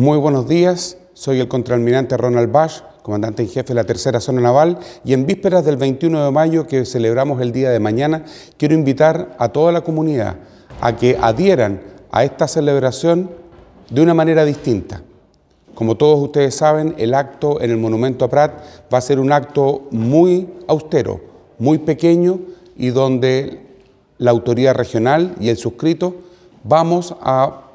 Muy buenos días, soy el contraalmirante Ronald Bash, comandante en jefe de la Tercera Zona Naval, y en vísperas del 21 de mayo que celebramos el día de mañana, quiero invitar a toda la comunidad a que adhieran a esta celebración de una manera distinta. Como todos ustedes saben, el acto en el Monumento a Prat va a ser un acto muy austero, muy pequeño y donde la autoridad regional y el suscrito vamos a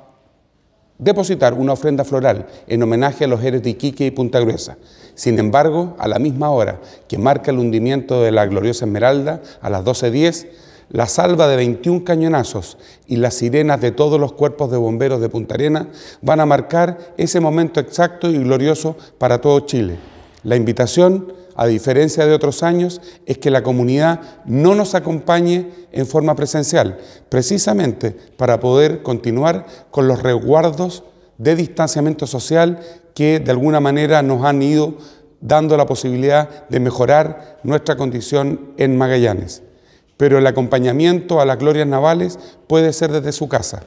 depositar una ofrenda floral en homenaje a los héroes de Iquique y Punta Gruesa. Sin embargo, a la misma hora que marca el hundimiento de la gloriosa Esmeralda, a las 12.10, la salva de 21 cañonazos y las sirenas de todos los cuerpos de bomberos de Punta Arena van a marcar ese momento exacto y glorioso para todo Chile. La invitación a diferencia de otros años, es que la comunidad no nos acompañe en forma presencial, precisamente para poder continuar con los resguardos de distanciamiento social que de alguna manera nos han ido dando la posibilidad de mejorar nuestra condición en Magallanes. Pero el acompañamiento a las glorias navales puede ser desde su casa,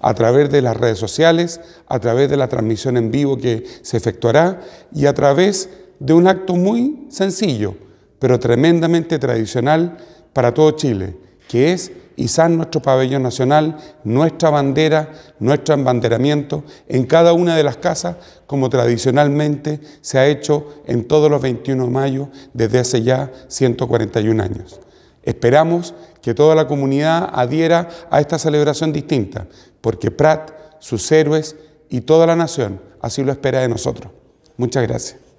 a través de las redes sociales, a través de la transmisión en vivo que se efectuará y a través de un acto muy sencillo, pero tremendamente tradicional para todo Chile, que es izar nuestro pabellón nacional, nuestra bandera, nuestro embanderamiento en cada una de las casas, como tradicionalmente se ha hecho en todos los 21 de mayo desde hace ya 141 años. Esperamos que toda la comunidad adhiera a esta celebración distinta, porque Prat, sus héroes y toda la nación así lo espera de nosotros. Muchas gracias.